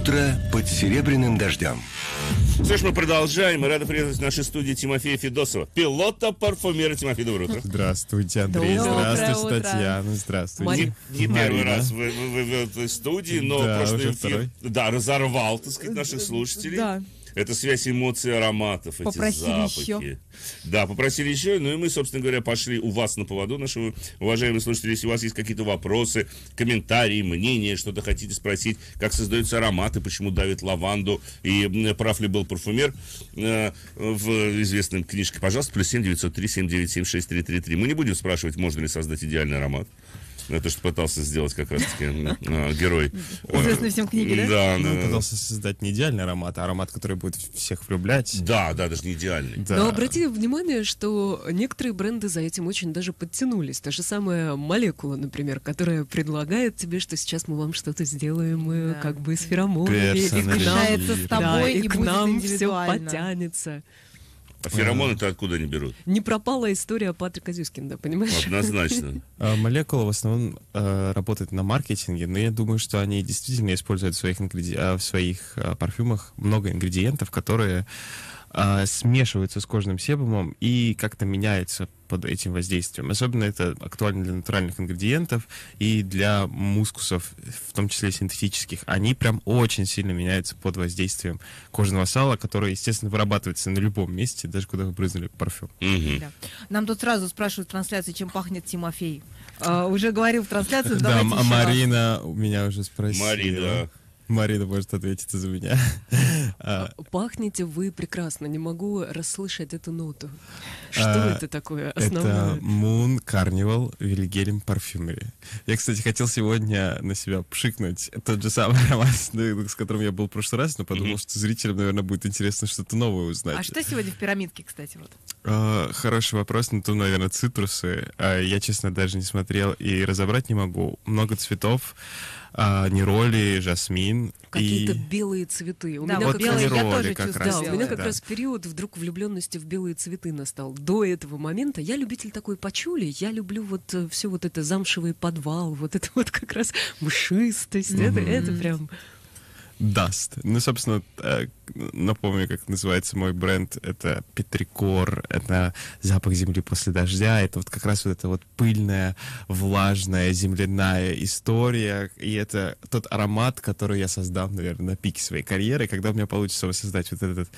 Утро под серебряным дождем. Все ж мы продолжаем. Мы рады приветствовать в нашей студии Тимофея Федосова, пилота парфюмера Тимофея Доброе Здравствуйте, Андрей. Доброе здравствуйте, утро. Татьяна. Здравствуйте. Не, не первый раз вы, вы, вы в этой студии, но да, прошлый эфир да, разорвал, так сказать, наших слушателей. Да. Это связь эмоций, ароматов, попросили эти запахи. Еще. Да, попросили еще. Ну и мы, собственно говоря, пошли у вас на поводу, нашего уважаемые слушатели. Если у вас есть какие-то вопросы, комментарии, мнения, что-то хотите спросить, как создаются ароматы, почему давит лаванду и прав ли был парфюмер э, в известной книжке, пожалуйста, плюс 7 903 797 6333. Мы не будем спрашивать, можно ли создать идеальный аромат. Это что пытался сделать как раз-таки э, герой. Известный всем книги, да? Ну, да. Он пытался создать не идеальный аромат, а аромат, который будет всех влюблять. Да, да, даже не идеальный. Но обратите внимание, что некоторые бренды за этим очень даже подтянулись. Та же самая молекула, например, которая предлагает тебе, что сейчас мы вам что-то сделаем э, как бы с феромонами. И к с тобой, и, к нам все подтянется. А феромоны то откуда они берут? Не пропала история Патрика Зюскинда, понимаешь? Однозначно. А Молекула в основном э, работает на маркетинге, но я думаю, что они действительно используют в своих, а, в своих а, парфюмах много ингредиентов, которые смешиваются с кожным себумом и как-то меняются под этим воздействием. Особенно это актуально для натуральных ингредиентов и для мускусов, в том числе синтетических. Они прям очень сильно меняются под воздействием кожного сала, которое, естественно, вырабатывается на любом месте, даже куда вы брызнули парфюм. Угу. Да. Нам тут сразу спрашивают в трансляции, чем пахнет Тимофей. А, уже говорил в трансляции. Да, Марина у меня уже спросила. Марина. Марина может ответить за меня. А. А, пахнете вы прекрасно, не могу расслышать эту ноту. Что а, это такое основное? Это Moon Carnival Вильгельм Парфюмери. Я, кстати, хотел сегодня на себя пшикнуть тот же самый романс, ну, с которым я был в прошлый раз, но подумал, mm-hmm. что зрителям, наверное, будет интересно что-то новое узнать. А что сегодня в пирамидке, кстати, вот? А, хороший вопрос, но ну, то, наверное, цитрусы. А, я, честно, даже не смотрел и разобрать не могу. Много цветов а, Нероли, Жасмин. Какие-то и... белые цветы. У да, меня вот как белые, раз... я тоже как чувствую. Раз, да, у меня как да. раз период вдруг влюбленности в белые цветы настал. До этого момента я любитель такой почули, я люблю вот э, все вот это замшевый подвал, вот это вот как раз мшистость, mm-hmm. это, это прям... Даст. Ну, собственно, э, напомню, как называется мой бренд. Это Петрикор, это запах земли после дождя. Это вот как раз вот эта вот пыльная, влажная, земляная история. И это тот аромат, который я создал, наверное, на пике своей карьеры, когда у меня получится воссоздать вот этот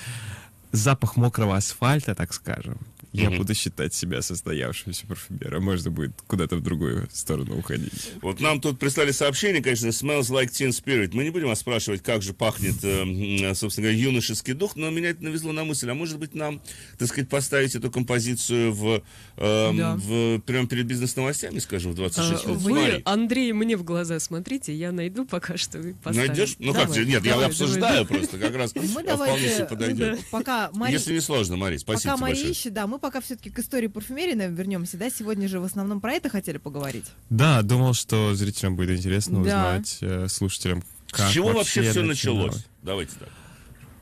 запах мокрого асфальта, так скажем, я mm-hmm. буду считать себя состоявшимся парфюмером. Можно будет куда-то в другую сторону уходить. Вот нам тут прислали сообщение, конечно, smells like teen spirit. Мы не будем вас спрашивать, как же пахнет, э, э собственно говоря, юношеский дух, но меня это навезло на мысль, а может быть нам, так сказать, поставить эту композицию в, э, да. в прямо перед бизнес-новостями, скажем, в 26 а, минут. Вы, Смотри. Андрей, мне в глаза смотрите, я найду пока что и поставим. Найдешь? Ну давай, как же, нет, давай, я обсуждаю давай. просто, как раз Мы вполне себе подойдет. Пока Мари... Если не сложно, Мария, спасибо Пока Мария ищет, да, мы пока все-таки к истории парфюмерии наверное, вернемся, да? Сегодня же в основном про это хотели поговорить. Да, думал, что зрителям будет интересно узнать, э, слушателям, как С чего вообще, вообще все началось? началось? Давайте так.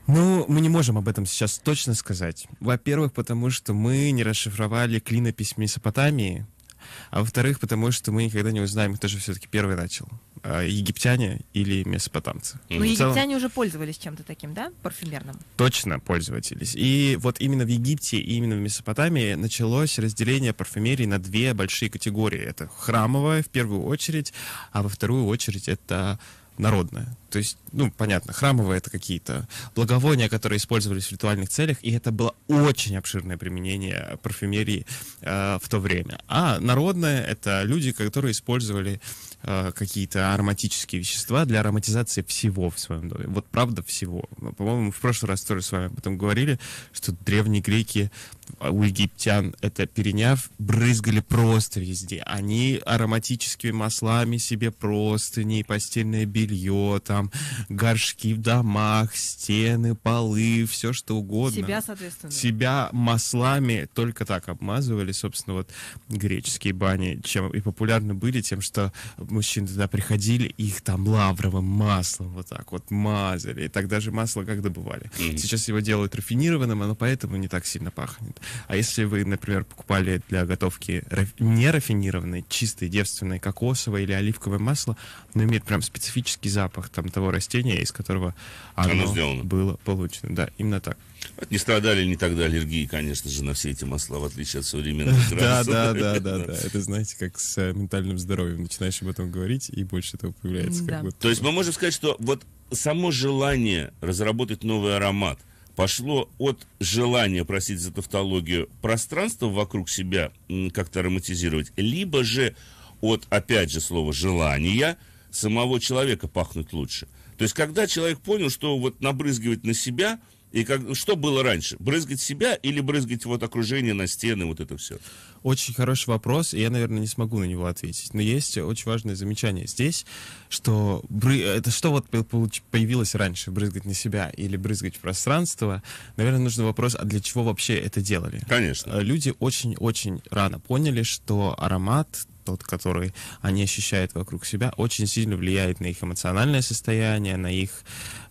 Ну, мы не можем об этом сейчас точно сказать. Во-первых, потому что мы не расшифровали клинопись Месопотамии, а во-вторых, потому что мы никогда не узнаем, кто же все-таки первый начал. А, египтяне или месопотамцы. ну, ну египтяне целом... уже пользовались чем-то таким, да, парфюмерным? Точно пользовались. И вот именно в Египте и именно в Месопотамии началось разделение парфюмерии на две большие категории. Это храмовая в первую очередь, а во вторую очередь это народная. То есть, ну, понятно, храмовые это какие-то благовония, которые использовались в ритуальных целях, и это было очень обширное применение парфюмерии э, в то время. А народное — это люди, которые использовали э, какие-то ароматические вещества для ароматизации всего в своем доме. Вот правда всего. Ну, по-моему, в прошлый раз тоже с вами об этом говорили, что древние греки а, у египтян это переняв, брызгали просто везде. Они ароматическими маслами себе просто простыни, постельное белье, там там горшки в домах, стены, полы, все что угодно. Себя, соответственно. Себя маслами только так обмазывали, собственно, вот греческие бани, чем и популярны были тем, что мужчины туда приходили, их там лавровым маслом вот так вот мазали. И так даже масло как добывали. Mm-hmm. Сейчас его делают рафинированным, оно поэтому не так сильно пахнет. А если вы, например, покупали для готовки раф... нерафинированное, чистое, девственное кокосовое или оливковое масло, оно имеет прям специфический запах, там того растения, из которого оно, оно сделано. было получено. Да, именно так. Не страдали не тогда аллергии, конечно же, на все эти масла, в отличие от современных Да, да, да, да, да. Это, знаете, как с э, ментальным здоровьем. Начинаешь об этом говорить, и больше этого появляется. То есть мы можем сказать, что вот само желание разработать новый аромат пошло от желания, просить за тавтологию, пространство вокруг себя как-то ароматизировать, либо же от, опять же, слова «желания», самого человека пахнуть лучше. То есть, когда человек понял, что вот набрызгивать на себя, и как, что было раньше? Брызгать себя или брызгать вот окружение на стены, вот это все? Очень хороший вопрос, и я, наверное, не смогу на него ответить. Но есть очень важное замечание здесь, что бры... это что вот появилось раньше, брызгать на себя или брызгать в пространство? Наверное, нужен вопрос, а для чего вообще это делали? Конечно. Э, люди очень-очень рано поняли, что аромат тот, который они ощущают вокруг себя, очень сильно влияет на их эмоциональное состояние, на их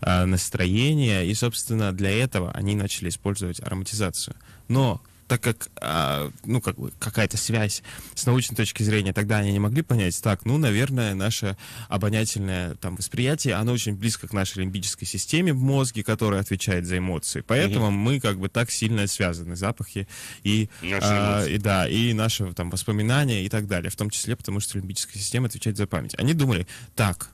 э, настроение. И, собственно, для этого они начали использовать ароматизацию. Но так как, а, ну, как бы какая-то связь с научной точки зрения, тогда они не могли понять, так, ну, наверное, наше обонятельное там восприятие, оно очень близко к нашей лимбической системе в мозге, которая отвечает за эмоции. Поэтому mm мы как бы так сильно связаны, запахи и, а, и, да, и наши там воспоминания и так далее, в том числе потому, что лимбическая система отвечает за память. Они думали, так,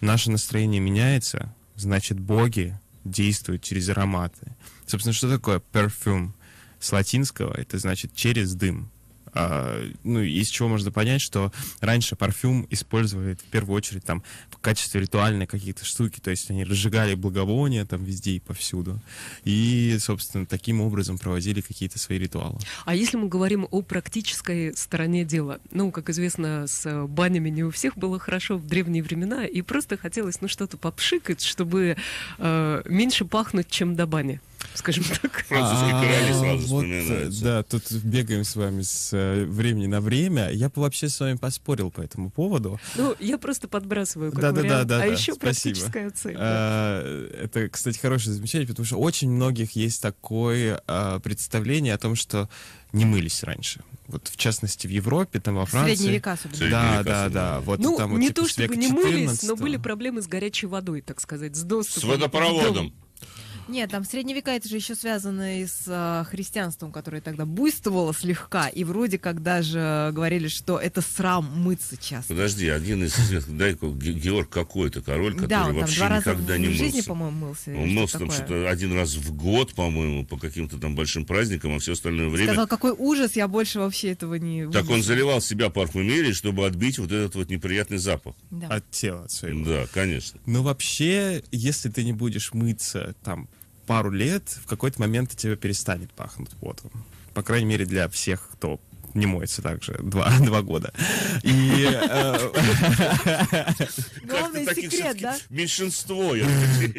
наше настроение меняется, значит, боги действуют через ароматы. Собственно, что такое перфюм? с латинского, это значит через дым. А, ну, из чего можно понять, что раньше парфюм использовали в первую очередь там в качестве ритуальной какие-то штуки, то есть они разжигали благовония там везде и повсюду, и, собственно, таким образом проводили какие-то свои ритуалы. А если мы говорим о практической стороне дела, ну, как известно, с банями не у всех было хорошо в древние времена, и просто хотелось, ну, что-то попшикать, чтобы э, меньше пахнуть, чем до бани скажем так. А, вот, э, да, тут бегаем с вами с э, времени на время. Я бы вообще с вами поспорил по этому поводу. Ну, я просто подбрасываю как да, вариант. Да, да, да, а да, еще спасибо. практическая цель. А, это, кстати, хорошее замечание, потому что очень многих есть такое а, представление о том, что не мылись раньше. Вот в частности в Европе, там во Франции. Средние века особенно. Средние да, века, да, да. Вот ну, там, вот не вот, типа, то чтобы не мылись, но были проблемы с горячей водой, так сказать, с доступом. С водопроводом. Нет, там средневека это же еще связано и с а, христианством, которое тогда буйствовало слегка, и вроде как даже говорили, что это срам мыться часто. Подожди, один из известных, дай Георг какой-то король, который да, вообще никогда не мылся. жизни, по-моему, мылся. Он мылся там что-то один раз в год, по-моему, по каким-то там большим праздникам, а все остальное время... Сказал, какой ужас, я больше вообще этого не... Вынесу. Так он заливал себя парфюмерией, чтобы отбить вот этот вот неприятный запах. Да. От тела своего. Да, конечно. Но вообще, если ты не будешь мыться там пару лет в какой-то момент от тебя перестанет пахнуть потом. По крайней мере, для всех, кто не моется также два, два года. И... Э, Главный секрет, да? Меньшинство, я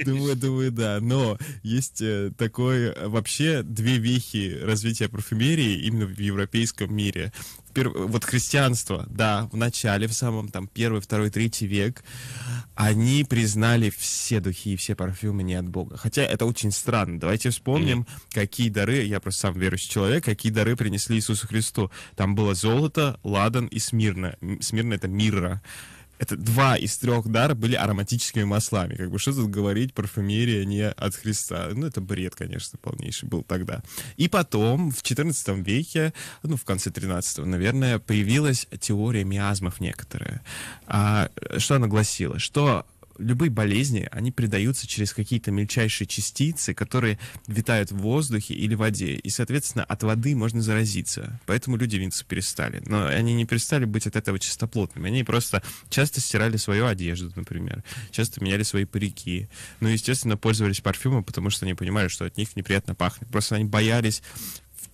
Думаю, думаю, да. Но есть э, такое э, вообще две вехи развития парфюмерии именно в европейском мире. Вот христианство, да, в начале, в самом там первый, второй, третий век, они признали все духи и все парфюмы не от Бога. Хотя это очень странно. Давайте вспомним, mm какие дары, я просто сам верующий человек, какие дары принесли Иисусу Христу. Там было золото, ладан и смирно. Смирно — это мирра это два из трех дара были ароматическими маслами. Как бы что тут говорить, парфюмерия не от Христа. Ну, это бред, конечно, полнейший был тогда. И потом, в 14 веке, ну, в конце 13 наверное, появилась теория миазмов некоторая. А, что она гласила? Что любые болезни, они передаются через какие-то мельчайшие частицы, которые витают в воздухе или в воде. И, соответственно, от воды можно заразиться. Поэтому люди винцы перестали. Но они не перестали быть от этого чистоплотными. Они просто часто стирали свою одежду, например. Часто меняли свои парики. Ну, естественно, пользовались парфюмом, потому что они понимали, что от них неприятно пахнет. Просто они боялись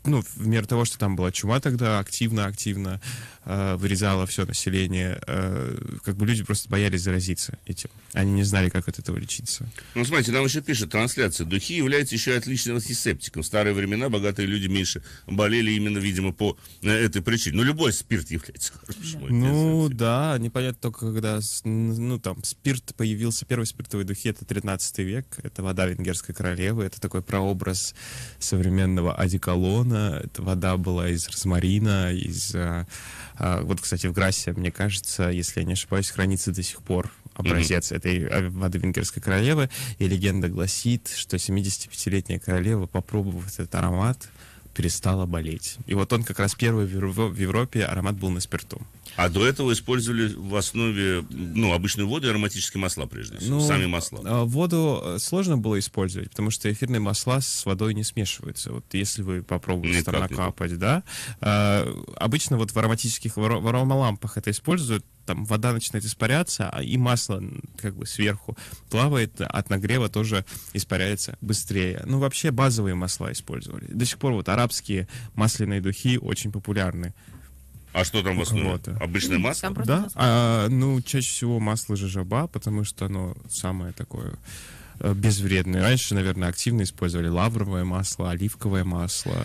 ну, в меру того, что там была чума тогда, активно-активно э, вырезала все население, э, как бы люди просто боялись заразиться этим. Они не знали, как от этого лечиться. Ну, смотрите, там еще пишет трансляция. Духи являются еще отличным антисептиком. В старые времена богатые люди меньше болели именно, видимо, по э, этой причине. Ну, любой спирт является хорошим. Ну, да, непонятно только, когда, ну, там, спирт появился, первые спиртовые духи, это 13 век, это вода венгерской королевы, это такой прообраз современного одеколона Цейлона, это вода была из розмарина, из... Э, э, вот, кстати, в Грассе, мне кажется, если я не ошибаюсь, хранится до сих пор образец mm-hmm. этой э, воды венгерской королевы. И легенда гласит, что 75-летняя королева, попробовав этот аромат, перестала болеть. И вот он как раз первый в Европе, аромат был на спирту. А до этого использовали в основе, ну, обычную воду и ароматические масла, прежде всего, ну, сами масла. А, воду э, сложно было использовать, потому что эфирные масла с водой не смешиваются. Вот если вы попробуете никак, там накапать, да, а, обычно вот в ароматических, в аромалампах это используют, там вода начинает испаряться, а и масло как бы сверху плавает, от нагрева тоже испаряется быстрее. Ну, вообще базовые масла использовали. До сих пор вот арабские масляные духи очень популярны. А что там в основе? кого э. Обычное масло? Там да, а, ну, чаще всего масло жижаба, потому что оно самое такое э, безвредное. Раньше, наверное, активно использовали лавровое масло, оливковое масло.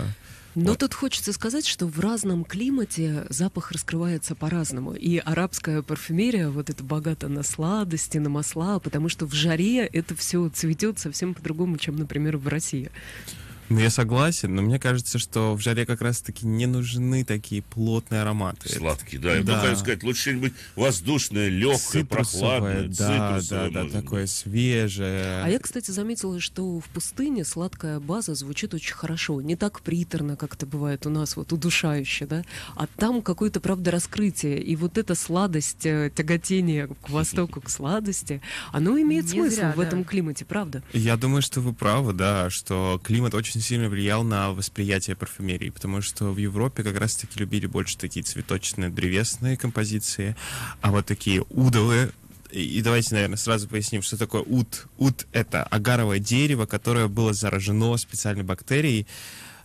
Но вот. тут хочется сказать, что в разном климате запах раскрывается по-разному. И арабская парфюмерия, вот это богата на сладости, на масла, потому что в жаре это все цветет совсем по-другому, чем, например, в России. Ну, я согласен, но мне кажется, что в жаре как раз-таки не нужны такие плотные ароматы. Сладкие, да. да. Я да. хочу сказать, лучше что-нибудь воздушное, легкое, прохладное, да, да, да, быть. такое свежее. А я, кстати, заметила, что в пустыне сладкая база звучит очень хорошо. Не так приторно, как это бывает у нас, вот удушающе, да? А там какое-то, правда, раскрытие. И вот эта сладость, э, тяготение к востоку, к сладости, оно имеет смысл в этом климате, правда? Я думаю, что вы правы, да, что климат очень очень сильно влиял на восприятие парфюмерии, потому что в Европе как раз-таки любили больше такие цветочные, древесные композиции, а вот такие удовые и давайте, наверное, сразу поясним, что такое ут. Ут — это агаровое дерево, которое было заражено специальной бактерией,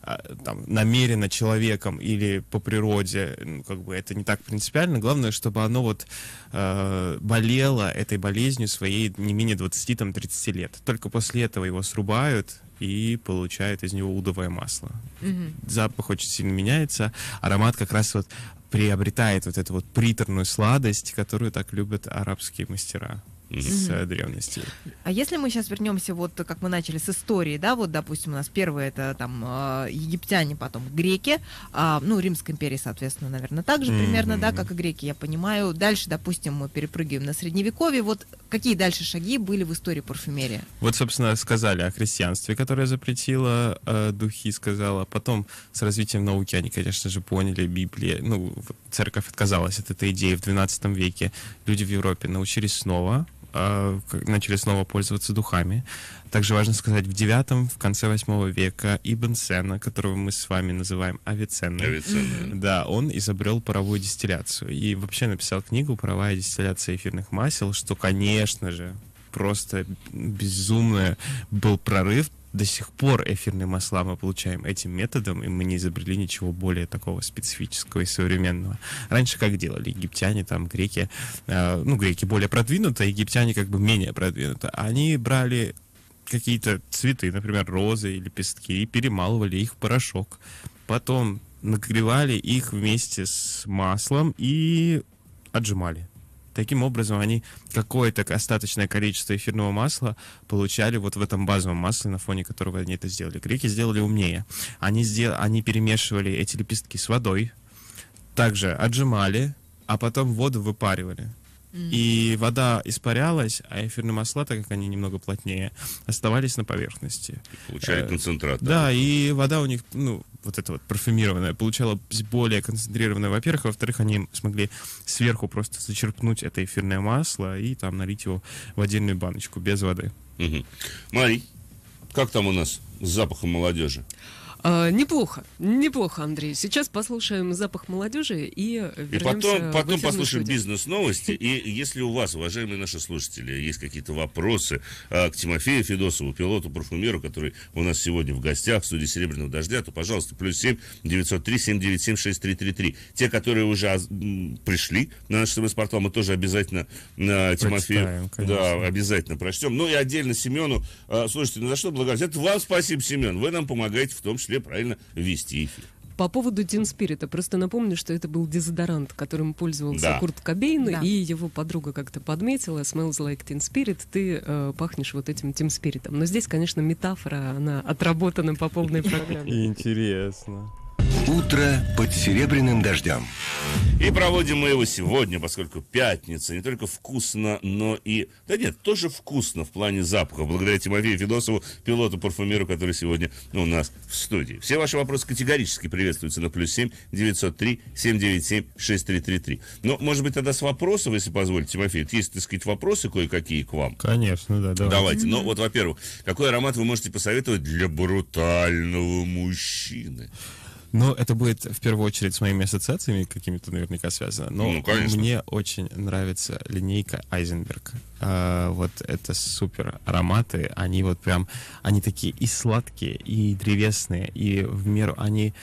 а, там, намеренно человеком или по природе, ну, как бы это не так принципиально. Главное, чтобы оно вот э, болело этой болезнью своей не менее 20-30 лет. Только после этого его срубают, и получает из него удовое масло. Угу. Запах очень сильно меняется, аромат как раз вот приобретает вот эту вот приторную сладость, которую так любят арабские мастера с mm-hmm. Э, древности. А если мы сейчас вернемся, вот как мы начали с истории, да, вот, допустим, у нас первые это там э, египтяне, потом греки, а, ну, Римской империи, соответственно, наверное, также mm-hmm. примерно, да, как и греки, я понимаю. Дальше, допустим, мы перепрыгиваем на Средневековье. Вот какие дальше шаги были в истории парфюмерии? Вот, собственно, сказали о христианстве, которое запретило э, духи, сказала. Потом с развитием науки они, конечно же, поняли Библия. Ну, церковь отказалась от этой идеи в 12 веке. Люди в Европе научились снова а, начали снова пользоваться духами. Также важно сказать, в девятом, в конце восьмого века Ибн Сена, которого мы с вами называем Авиценной, Авиценной. да, он изобрел паровую дистилляцию. И вообще написал книгу «Паровая дистилляция эфирных масел», что, конечно же, просто безумно был прорыв до сих пор эфирные масла мы получаем этим методом, и мы не изобрели ничего более такого специфического и современного. Раньше как делали египтяне, там греки, э, ну греки более продвинуты, а египтяне как бы менее продвинуты. Они брали какие-то цветы, например, розы или лепестки и перемалывали их в порошок. Потом нагревали их вместе с маслом и отжимали. Таким образом, они какое-то остаточное количество эфирного масла получали вот в этом базовом масле, на фоне которого они это сделали. Греки сделали умнее. Они, сдел... они перемешивали эти лепестки с водой, также отжимали, а потом воду выпаривали. И вода испарялась, а эфирные масла, так как они немного плотнее, оставались на поверхности. получали э, концентрат. Да, да, и вода у них, ну, вот эта вот парфюмированная, получала более концентрированная, во-первых, а во-вторых, они смогли сверху просто зачерпнуть это эфирное масло и там налить его в отдельную баночку без воды. Угу. Марий, как там у нас с запахом молодежи? А, неплохо, неплохо, Андрей. Сейчас послушаем запах молодежи и И потом, потом послушаем бизнес-новости. И если у вас, уважаемые наши слушатели, есть какие-то вопросы а, к Тимофею Федосову, пилоту парфюмеру, который у нас сегодня в гостях в студии Серебряного дождя, то, пожалуйста, плюс 7 903 797 6333. Те, которые уже пришли на наш СМС-портал, мы тоже обязательно а, Тимофею конечно. да, обязательно прочтем. Ну и отдельно Семену. А, слушайте, ну за что благодарить? Это вам спасибо, Семен. Вы нам помогаете в том числе числе правильно вести эфир. По поводу Тин Спирита, просто напомню, что это был дезодорант, которым пользовался да. Курт Кобейн, да. и его подруга как-то подметила, smells like Тин Спирит, ты э, пахнешь вот этим Тим Спиритом. Но здесь, конечно, метафора, она отработана по полной программе. Интересно. Утро под серебряным дождем. И проводим мы его сегодня, поскольку пятница. Не только вкусно, но и... Да нет, тоже вкусно в плане запаха. Благодаря Тимофею Федосову, пилоту-парфюмеру, который сегодня у нас в студии. Все ваши вопросы категорически приветствуются на плюс 7 903 797 6333. Но, может быть, тогда с вопросов, если позволите, Тимофей. Есть, так сказать, вопросы кое-какие к вам? Конечно, да. Давай. Давайте. Но ну, вот, во-первых, какой аромат вы можете посоветовать для брутального мужчины? Но ну, это будет в первую очередь с моими ассоциациями какими-то наверняка связано. Но ну, конечно. мне очень нравится линейка Айзенберг. А, вот это супер ароматы. Они вот прям, они такие и сладкие, и древесные, и в меру они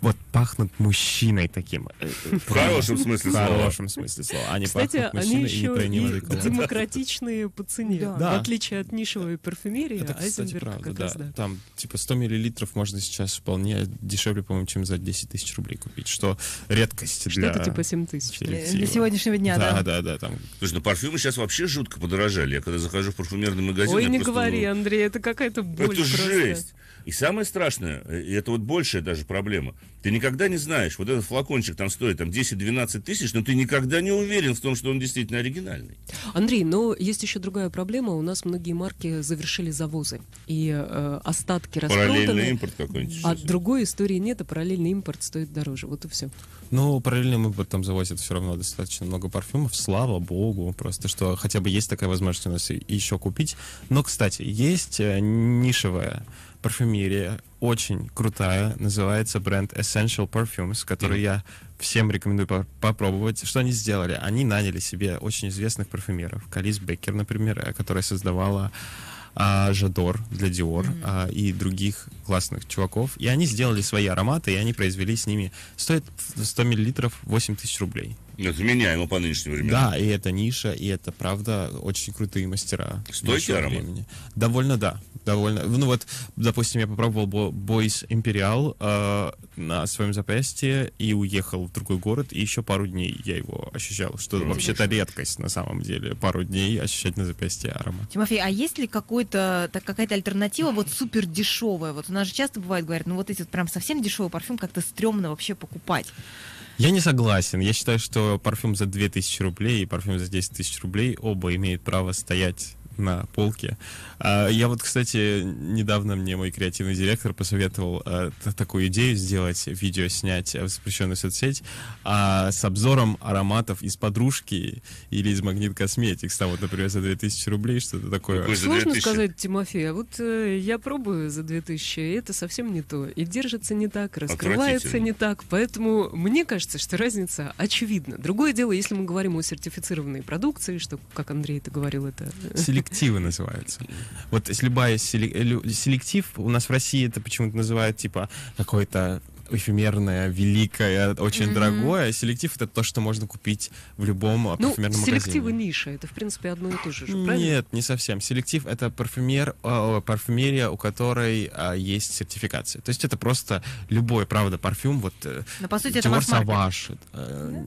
вот пахнут мужчиной таким. Э, э, в хорошем смысле слова. В хорошем смысле слова. Они Кстати, пахнут они еще и, демократичные по цене. Да. В отличие от нишевой парфюмерии, это, кстати, правда, да. да. Там типа 100 миллилитров можно сейчас вполне дешевле, по-моему, чем за 10 тысяч рублей купить, что редкость для... Что-то типа 7 тысяч. Для сегодняшнего дня, да. Да, да, да. Там... Слушай, ну парфюмы сейчас вообще жутко подорожали. Я когда захожу в парфюмерный магазин... Ой, не говори, Андрей, это какая-то боль. Это жесть. И самое страшное, э, и это вот большая даже проблема, ты никогда не знаешь, вот этот флакончик там стоит там 10-12 тысяч, но ты никогда не уверен в том, что он действительно оригинальный. Андрей, но ну, есть еще другая проблема. У нас многие марки завершили завозы. И э, остатки распроданы. Параллельный импорт какой-нибудь. А другой истории нет, а параллельный импорт стоит дороже. Вот и все. Ну, параллельным импортом завозят все равно достаточно много парфюмов. Слава богу, просто что хотя бы есть такая возможность у нас еще купить. Но, кстати, есть э, нишевая парфюмерия, очень крутая, называется бренд Essential Perfumes, который mm я всем рекомендую по- попробовать. Что они сделали? Они наняли себе очень известных парфюмеров. Калис Беккер, например, э, которая создавала а, Жадор для Диор mm-hmm. а, и других классных чуваков. И они сделали свои ароматы, и они произвели с ними. Стоит 100 миллилитров 8 тысяч рублей. Это ну, заменяемо по нынешнему времени. Да, и это ниша, и это, правда, очень крутые мастера. Стойкий аромат? Времени. Довольно, да. Довольно. Ну вот, допустим, я попробовал Boys Imperial э, на своем запястье и уехал в другой город, и еще пару дней я его ощущал, что ну, вообще-то редкость на самом деле, пару дней ощущать на запястье аромат. Тимофей, а есть ли какой-то, так, какая-то альтернатива вот супер дешевая? Вот у нас же часто бывает, говорят, ну вот эти вот прям совсем дешевый парфюм как-то стрёмно вообще покупать. Я не согласен. Я считаю, что парфюм за 2000 рублей и парфюм за 10 тысяч рублей оба имеют право стоять на полке. А, я вот, кстати, недавно мне мой креативный директор посоветовал а, такую идею сделать, видео снять в запрещенную соцсеть а, с обзором ароматов из подружки или из Магнит Косметикс. Там вот, например, за 2000 рублей что-то такое. Какой Сложно сказать, Тимофей, а вот э, я пробую за 2000, и это совсем не то. И держится не так, раскрывается не так. Поэтому мне кажется, что разница очевидна. Другое дело, если мы говорим о сертифицированной продукции, что, как Андрей это говорил, это... Селек селективы называются. Вот есть любая селектив, у нас в России это почему-то называют типа какой-то эфемерное, великое, очень mm-hmm. дорогое. Селектив это то, что можно купить в любом а, ну, парфюмерном селектив магазине. Селектив и ниша это в принципе одно и то же, же правильно? Нет, не совсем. Селектив это парфюмер, э, парфюмерия, у которой э, есть сертификация. То есть это просто любой, правда, парфюм. Вот. Э, Но по сути это масс-маркет. э,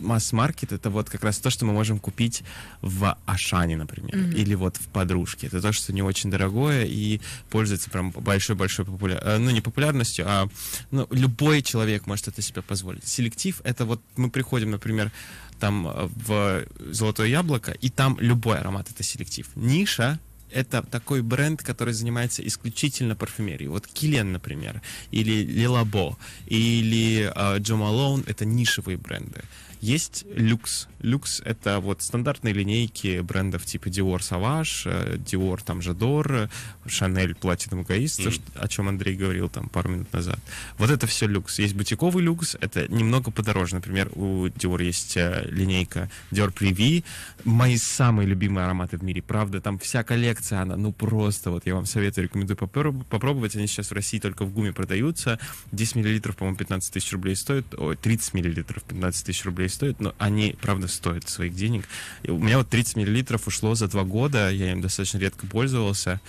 масс-маркет — это вот как раз то, что мы можем купить в Ашане, например, mm-hmm. или вот в Подружке. Это то, что не очень дорогое и пользуется прям большой-большой популярностью. Э, ну, не популярностью, а ну, любой человек может это себе позволить. Селектив — это вот мы приходим, например, там э, в «Золотое яблоко», и там любой аромат — это селектив. Ниша это такой бренд, который занимается исключительно парфюмерией. Вот Килен, например, или Лилабо, или э, Джо Малоун — это нишевые бренды. Есть люкс. Люкс — это вот стандартные линейки брендов типа Dior Savage, э, Dior там же Dor, Chanel Platinum Gaist, mm. о чем Андрей говорил там пару минут назад. Вот это все люкс. Есть бутиковый люкс, это немного подороже. Например, у Dior есть э, линейка Dior Privé. Мои самые любимые ароматы в мире, правда, там вся коллекция, она ну просто, вот я вам советую, рекомендую попробовать. Они сейчас в России только в ГУМе продаются. 10 миллилитров, по-моему, 15 тысяч рублей стоит. Ой, 30 миллилитров, 15 тысяч рублей стоят, но они, правда, стоят своих денег. И у меня вот 30 миллилитров ушло за два года, я им достаточно редко пользовался.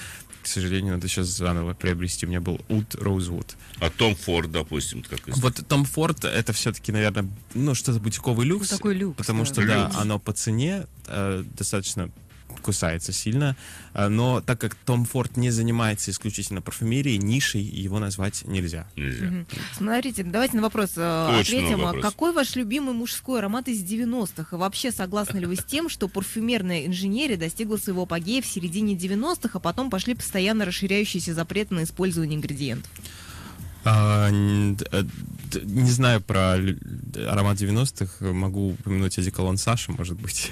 К сожалению, надо сейчас заново приобрести. У меня был Ут Роузвуд. А Том Форд, допустим, как из... Вот Том Форд, это все-таки, наверное, ну, что-то бутиковый люкс. такой люкс. Потому да. что, люкс. да, оно по цене э, достаточно кусается сильно. Э, но так как Том Форд не занимается исключительно парфюмерией, нишей его назвать нельзя. Нельзя. Смотрите, давайте на вопрос э, Очень ответим. А вопрос. Какой ваш любимый мужской аромат из 90-х? вообще согласны ли вы с тем, что парфюмерная инженерия достигла своего апогея в середине 90-х, а потом пошли постоянно расширяющиеся запреты на использование ингредиентов? А, э, не знаю про аромат 90-х, могу упомянуть одеколон Саши, может быть.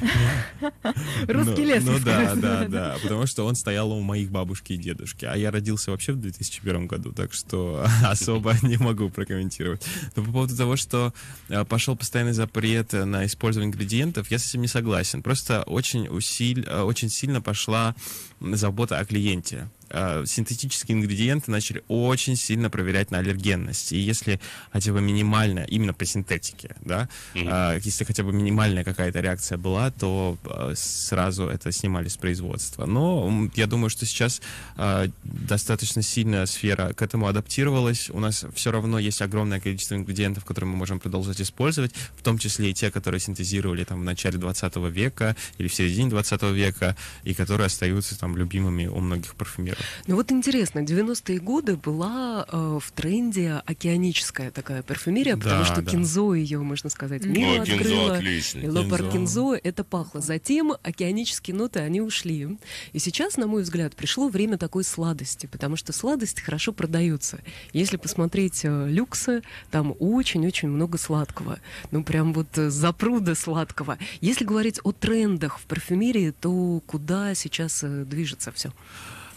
Русский лес. Ну, ну да, да, да, потому что он стоял у моих бабушки и дедушки, а я родился вообще в 2001 году, так что особо не могу прокомментировать. Но по поводу того, что э, пошел постоянный запрет на использование ингредиентов, я с этим не согласен. Просто очень, усиль... Э, очень сильно пошла забота о клиенте. Э, синтетические ингредиенты начали очень сильно проверять на аллергенность. И если хотя бы минимальная, именно по синтетике, да, mm-hmm. если хотя бы минимальная какая-то реакция была, то э, сразу это снимали с производства. Но я думаю, что сейчас э, достаточно сильная сфера к этому адаптировалась. У нас все равно есть огромное количество ингредиентов, которые мы можем продолжать использовать, в том числе и те, которые синтезировали там в начале 20 века или в середине 20 века, и которые остаются там любимыми у многих парфюмеров. Ну вот интересно, 90-е годы была э, в тренде океаническая такая парфюмерия, да, потому что да. Кинзо ее, можно сказать, мило О, открыла. Кинзо, и Лопар Кинзо это пахло. Затем океанические ноты, они ушли. И сейчас, на мой взгляд, пришло время такой сладости, потому что сладость хорошо продается. Если посмотреть э, люксы, там очень-очень много сладкого. Ну прям вот э, запруда сладкого. Если говорить о трендах в парфюмерии, то куда сейчас э, движется все?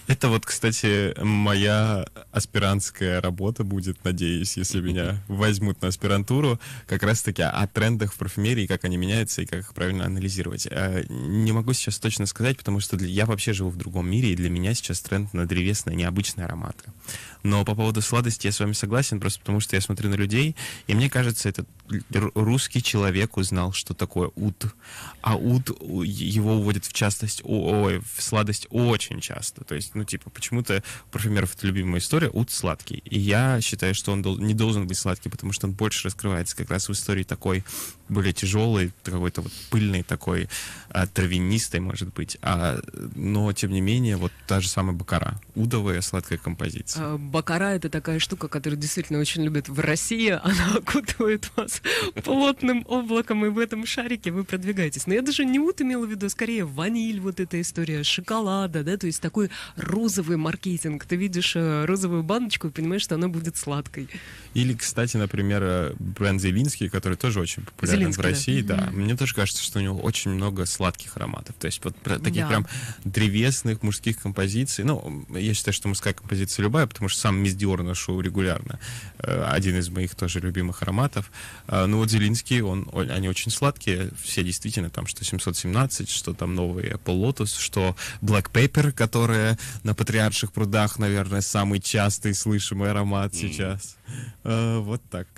Это вот, кстати, моя аспирантская работа будет, надеюсь, если меня возьмут на аспирантуру, как раз-таки о трендах в парфюмерии, как они меняются и как их правильно анализировать. А, не могу сейчас точно сказать, потому что я вообще живу в другом мире, и для меня сейчас тренд на древесные, необычные ароматы. Но по поводу сладости я с вами согласен, просто потому что я смотрю на людей, и мне кажется, этот русский человек узнал, что такое ут. А ут его уводит в частность, ой, в сладость очень часто. То есть, ну, типа, почему-то парфюмеров это любимая история, ут сладкий. И я считаю, что он не должен быть сладкий, потому что он больше раскрывается как раз в истории такой более тяжелый, какой-то вот пыльный такой, а, травянистый может быть. А, но, тем не менее, вот та же самая бакара. Удовая сладкая композиция. А, бакара — это такая штука, которую действительно очень любят в России. Она окутывает вас плотным облаком, и в этом шарике вы продвигаетесь. Но я даже не вот имела в виду, а скорее ваниль, вот эта история шоколада, да, то есть такой розовый маркетинг. Ты видишь э, розовую баночку и понимаешь, что она будет сладкой. Или, кстати, например, э, бренд Зелинский, который тоже очень популярен Зелинский, в России, да. да. Mm-hmm. Мне тоже кажется, что у него очень много сладких ароматов. То есть вот таких да. прям древесных мужских композиций. Ну, я считаю, что мужская композиция любая, потому что сам Миздиор ношу регулярно. Э, один из моих тоже любимых ароматов. Э, ну вот Зелинский, он, они очень сладкие, все действительно, там что 717, что там новый Apple Lotus, что Black paper которая на Патриарших прудах, наверное, самый частый слышимый аромат mm. сейчас. Э, вот так.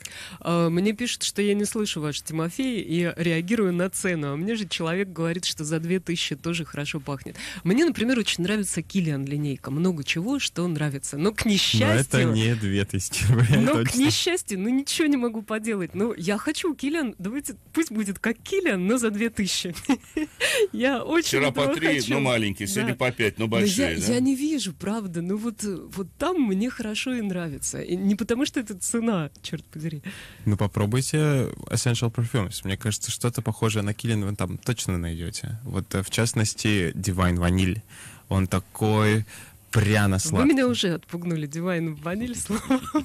А, мне пишут, что я не слышу ваш Тимофей и реагирую на цену. А мне же человек говорит, что за 2000 тоже хорошо пахнет. Мне, например, очень нравится Килиан линейка. Много чего, что нравится. Но к нищете несчастью... Но это не 2000 рублей, Но к несчастью, ну ничего не могу поделать. Ну, я хочу Киллиан, давайте, пусть будет как Киллиан, но за 2000. я очень Вчера по три, но ну, маленький сегодня по пять, ну, но большие. Я не вижу, правда. Ну вот вот там мне хорошо и нравится. И не потому что это цена, черт подери. Ну попробуйте Essential Perfumes. Мне кажется, что-то похожее на Киллиан вы там точно найдете. Вот э, в частности, Divine Ваниль Он такой пряно сладкий. Вы меня уже отпугнули Дивайн ваниль словом.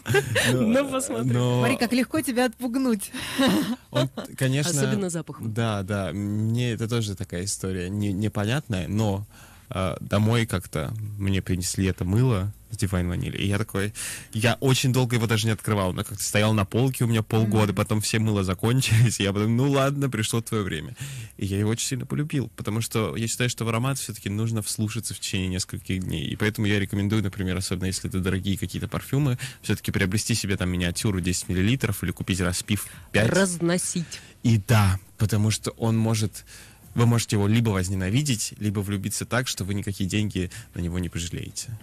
Ну, но посмотрим. Смотри, как легко тебя отпугнуть. Конечно. Особенно запахом. Да, да. Мне это тоже такая история непонятная, но а, домой как-то мне принесли это мыло с Divine Vanilla. И я такой, я очень долго его даже не открывал, но как-то стоял на полке у меня полгода, mm-hmm. потом все мыло закончились, и я потом, ну ладно, пришло твое время. И я его очень сильно полюбил, потому что я считаю, что в аромат все-таки нужно вслушаться в течение нескольких дней. И поэтому я рекомендую, например, особенно если это дорогие какие-то парфюмы, все-таки приобрести себе там миниатюру 10 мл или купить распив 5. Разносить. И да, потому что он может вы можете его либо возненавидеть, либо влюбиться так, что вы никакие деньги на него не пожалеете.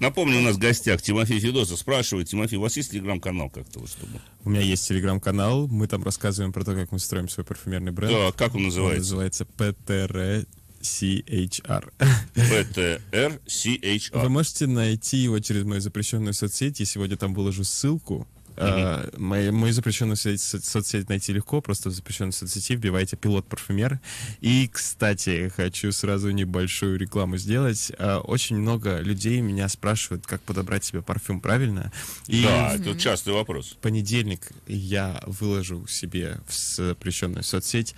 Напомню, у нас в гостях Тимофей Федосов спрашивает, Тимофей, у вас есть телеграм-канал как-то? Вот, чтобы... У меня есть телеграм-канал, мы там рассказываем про то, как мы строим свой парфюмерный бренд. Да, как он называется? Он называется ПТР CHR. PTR CHR. Вы можете найти его через мою запрещенную соцсеть. Я сегодня там выложу ссылку. Uh-huh. А, запрещенную соцсеть, найти легко, просто в запрещенной соцсети вбивайте «Пилот-парфюмер». И, кстати, хочу сразу небольшую рекламу сделать. Э, очень много людей меня спрашивают, как подобрать себе парфюм правильно. И да, это uh частый вопрос. В понедельник я выложу себе в запрещенную соцсеть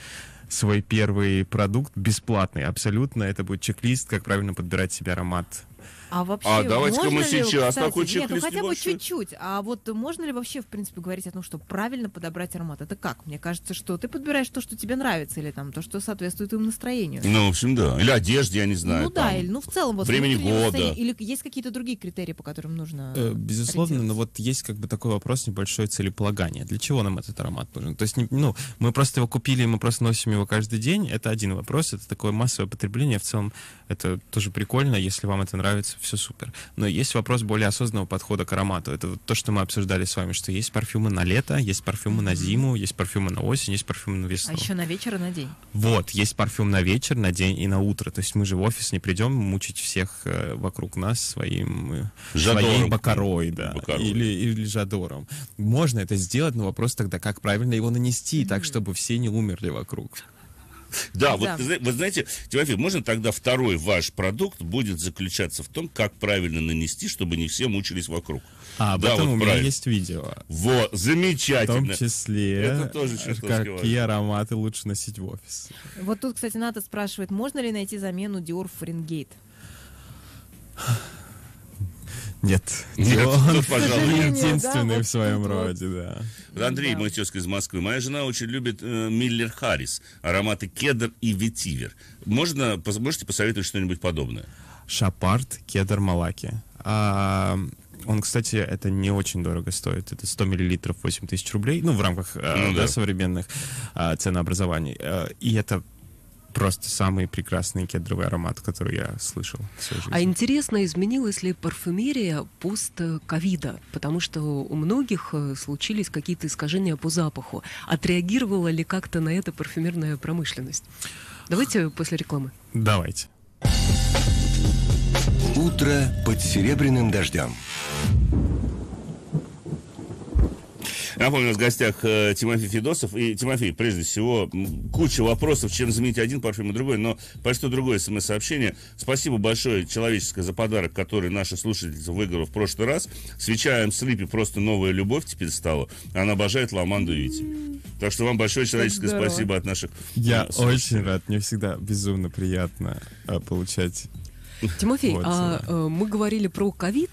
свой первый продукт бесплатный абсолютно. Это будет чек-лист, как правильно подбирать себе аромат а вообще, а давайте-ка мы сейчас кстати, такой чек нет, ну, хотя бы чуть-чуть. А вот можно ли вообще, в принципе, говорить о том, что правильно подобрать аромат? Это как? Мне кажется, что ты подбираешь то, что тебе нравится, или там то, что соответствует им настроению. Ну, в общем, да. Или одежде, я не знаю. Ну там, да, или ну в целом вот времени года. Или есть какие-то другие критерии, по которым нужно. Э, безусловно, но вот есть как бы такой вопрос небольшое целеполагание. Для чего нам этот аромат нужен? То есть, ну, мы просто его купили, мы просто носим его каждый день. Это один вопрос. Это такое массовое потребление. В целом, это тоже прикольно, если вам это нравится все супер. Но есть вопрос более осознанного подхода к аромату. Это вот то, что мы обсуждали с вами, что есть парфюмы на лето, есть парфюмы на зиму, есть парфюмы на осень, есть парфюмы на весну. А еще на вечер и на день. Вот, есть парфюм на вечер, на день и на утро. То есть мы же в офис не придем мучить всех э, вокруг нас своим, э, своей бакарой, да, бакарой. Или, или жадором. Можно это сделать, но вопрос тогда, как правильно его нанести, mm-hmm. так, чтобы все не умерли вокруг. Да, вот вы знаете, Тимофей, можно тогда второй ваш продукт будет заключаться в том, как правильно нанести, чтобы не все мучились вокруг. А об да, этом вот у меня правильно. есть видео. Вот, замечательно. В том числе, Это тоже э, какие важно. ароматы лучше носить в офис. Вот тут, кстати, Ната спрашивает, можно ли найти замену Dior Фаренгейт? Нет. Нет, он, пожалуй, единственный в своем роде, да. Андрей, да. мой тезка из Москвы. Моя жена очень любит э, Миллер Харрис, ароматы кедр и ветивер. Можно, можете посоветовать что-нибудь подобное? Шапарт, кедр, малаки. А, он, кстати, это не очень дорого стоит. Это 100 миллилитров 8 тысяч рублей. Ну, в рамках э, ну, да, да. современных а, ценообразований. А, и это просто самый прекрасный кедровый аромат, который я слышал всю жизнь. А интересно, изменилась ли парфюмерия пост-ковида? Потому что у многих э, случились какие-то искажения по запаху. Отреагировала ли как-то на это парфюмерная промышленность? Давайте после рекламы. Давайте. Утро под серебряным дождем. Напомню, у нас в гостях э, Тимофей Федосов. И, Тимофей, прежде всего, куча вопросов, чем заменить один парфюм и другой, но почти другое смс-сообщение. Спасибо большое человеческое за подарок, который наша слушательница выиграла в прошлый раз. Свечаем М. Слипи просто новая любовь теперь стала. Она обожает Ламанду Вити. Так что вам большое человеческое Здорово. спасибо от наших... Э, Я ну, очень рад. Мне всегда безумно приятно э, получать Тимофей, а мы говорили про ковид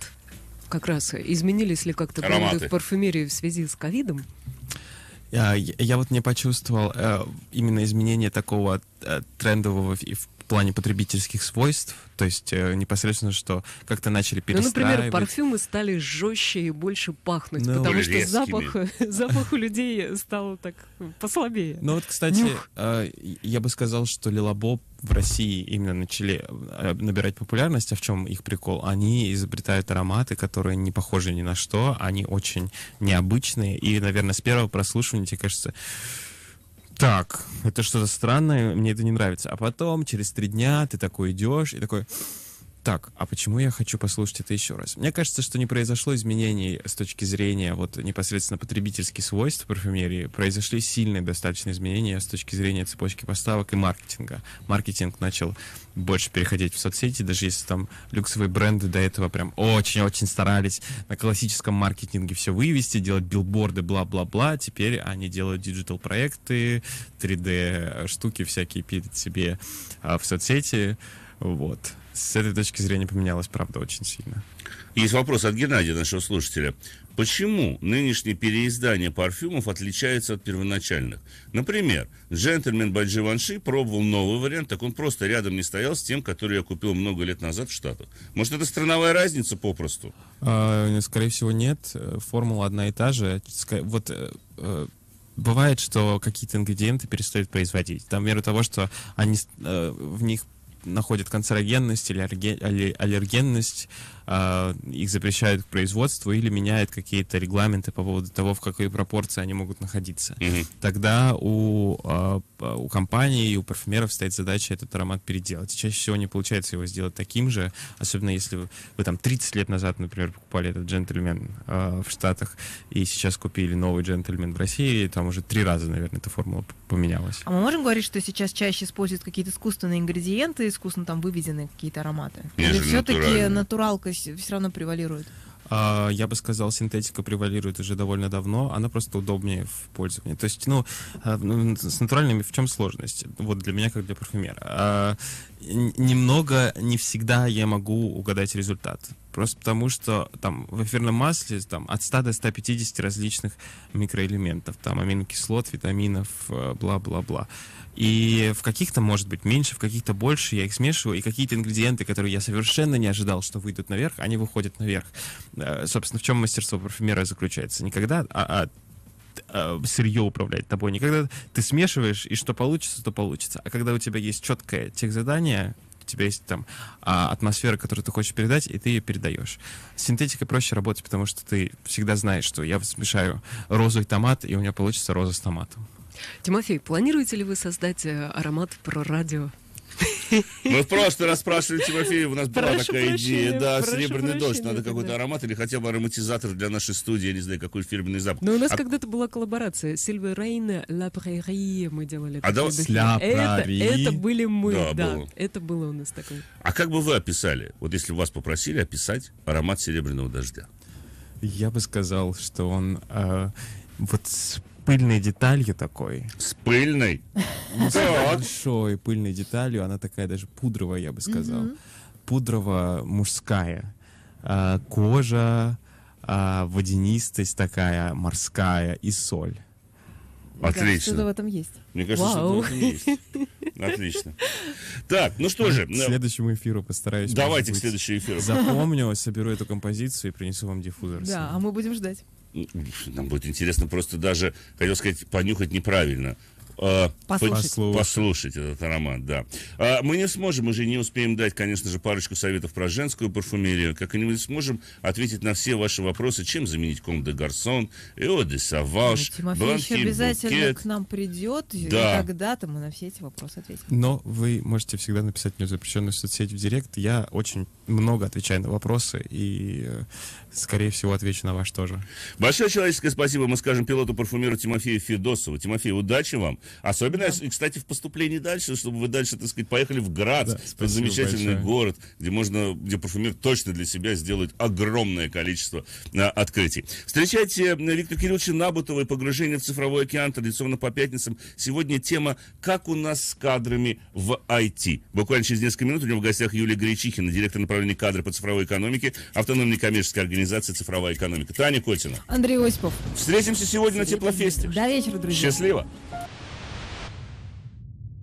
как раз изменились ли как-то бренды в парфюмерии в связи с ковидом? А, я, я вот не почувствовал э, именно изменения такого э, трендового и в плане потребительских свойств, то есть э, непосредственно, что как-то начали перестраивать. Ну, например, парфюмы стали жестче и больше пахнуть, ну, потому что запах, запах у людей стал так послабее. Ну вот, кстати, э, я бы сказал, что Лилабоб в России именно начали э, набирать популярность, а в чем их прикол? Они изобретают ароматы, которые не похожи ни на что, они очень необычные, и, наверное, с первого прослушивания тебе кажется, так, это что-то странное, мне это не нравится. А потом, через три дня, ты такой идешь и такой, так, а почему я хочу послушать это еще раз? Мне кажется, что не произошло изменений с точки зрения вот непосредственно потребительских свойств парфюмерии. Произошли сильные достаточно изменения с точки зрения цепочки поставок и маркетинга. Маркетинг начал больше переходить в соцсети, даже если там люксовые бренды до этого прям очень-очень старались на классическом маркетинге все вывести, делать билборды, бла-бла-бла. Теперь они делают диджитал-проекты, 3D-штуки всякие перед себе а, в соцсети. Вот. С этой точки зрения поменялось, правда, очень сильно. Есть вопрос от Геннадия, нашего слушателя. Почему нынешние переиздания парфюмов отличаются от первоначальных? Например, «Джентльмен by Ванши пробовал новый вариант, так он просто рядом не стоял с тем, который я купил много лет назад в Штатах. Может, это страновая разница попросту? А, скорее всего, нет. Формула одна и та же. Вот э, э, бывает, что какие-то ингредиенты перестают производить. Там, в меру того, что они, э, в них находят канцерогенность или аллергенность Э, их запрещают к производству или меняют какие-то регламенты по поводу того, в какой пропорции они могут находиться. mm Тогда у, э, у компаний и у парфюмеров стоит задача этот аромат переделать. И чаще всего не получается его сделать таким же, особенно если вы, вы там 30 лет назад, например, покупали этот джентльмен э, в Штатах и сейчас купили новый джентльмен в России, там уже три раза, наверное, эта формула поменялась. А мы можем говорить, что сейчас чаще используют какие-то искусственные ингредиенты, искусственно там выведенные какие-то ароматы? Или все-таки натуралка все равно превалирует? А, я бы сказал, синтетика превалирует уже довольно давно, она просто удобнее в пользовании. То есть, ну, а, ну с натуральными в чем сложность? Вот для меня, как для парфюмера. А, немного, не всегда я могу угадать результат. Просто потому, что там в эфирном масле там, от 100 до 150 различных микроэлементов, там аминокислот, витаминов, э, бла-бла-бла. Э, и в каких-то, может быть, меньше, в каких-то больше я их смешиваю, и какие-то ингредиенты, которые я совершенно не ожидал, что выйдут наверх, они выходят наверх. Э, собственно, в чем мастерство парфюмера заключается? Никогда а, а, а сырье управлять тобой, никогда ты смешиваешь, и что получится, то получится. А когда у тебя есть четкое техзадание, у тебя есть там а, атмосфера, которую ты хочешь передать, и ты ее передаешь. С синтетикой проще работать, потому что ты всегда знаешь, что я смешаю розу и томат, и у меня получится роза с томатом. Тимофей, планируете ли вы создать э, аромат про радио? Мы в прошлый раз спрашивали Тимофея, у нас прошу была такая идея, да, серебряный прощения, дождь, надо какой-то да. аромат или хотя бы ароматизатор для нашей студии, я не знаю, какой фирменный запах. Но ну, у нас а... когда-то была коллаборация Сильвы Рейна, Ла Прерия мы делали. А да, Ля это, это были мы, да, да было. это было у нас такое. А как бы вы описали, вот если вас попросили описать аромат серебряного дождя? Я бы сказал, что он э, вот пыльной деталью такой. С пыльной? Ну, с большой пыльной деталью. Она такая даже пудровая, я бы сказал. Угу. Пудрово-мужская. А, кожа, а, водянистость такая морская и соль. Отлично. Что-то в этом есть. Мне кажется, Вау. что-то в этом есть. Отлично. Так, ну что же. К ну. следующему эфиру постараюсь. Давайте быть, к следующему эфиру. Запомню, соберу эту композицию и принесу вам диффузор. Да, а мы будем ждать. Нам будет интересно просто даже, хотел сказать, понюхать неправильно. А, послушать. послушать. этот аромат, да. А, мы не сможем, мы же не успеем дать, конечно же, парочку советов про женскую парфюмерию, как и не сможем ответить на все ваши вопросы, чем заменить Ком де Гарсон, Эо де Саваж, ну, Тимофей обязательно букет. к нам придет, да. и когда-то мы на все эти вопросы ответим. Но вы можете всегда написать мне запрещенную соцсеть в Директ. Я очень много отвечаю на вопросы и, э, скорее всего, отвечу на ваш тоже. Большое человеческое спасибо мы скажем пилоту парфюмеру Тимофею Федосову. Тимофей, удачи вам. Особенно, да. кстати, в поступлении дальше, чтобы вы дальше, так сказать, поехали в Град, да, замечательный большое. город, где можно, где парфюмер точно для себя сделает огромное количество а, открытий. Встречайте э, Виктора Кирилловича Набутова и погружение в цифровой океан традиционно по пятницам. Сегодня тема «Как у нас с кадрами в IT». Буквально через несколько минут у него в гостях Юлия Гречихина, директор направления кадры по цифровой экономике, автономной коммерческой организации «Цифровая экономика». Таня Котина. Андрей Осипов. Встретимся сегодня на Теплофесте. До вечера, друзья. Счастливо.